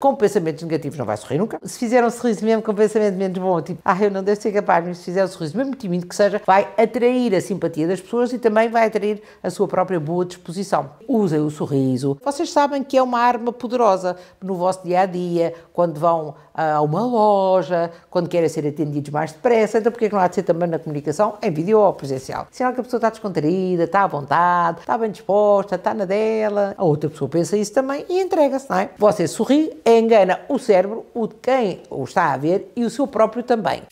Com pensamentos negativos não vai sorrir nunca. Se fizer um sorriso mesmo com um pensamento menos bom, tipo, ah, eu não devo ser capaz, mas se fizer um sorriso mesmo tímido que seja, vai atrair a simpatia das pessoas e também vai atrair a sua própria boa disposição. Usem o sorriso. Vocês sabem que é uma arma poderosa no vosso dia a dia, quando vão a uma loja, quando querem ser atendidos mais depressa, então porque não há de ser também na comunicação, em vídeo ou presencial? Sinal é que a pessoa está descontraída, está à vontade, está bem disposta, está na dela, a outra pessoa pensa isso também e entrega-se, não é? Você sorri, engana o cérebro, o de quem o está a ver e o seu próprio também.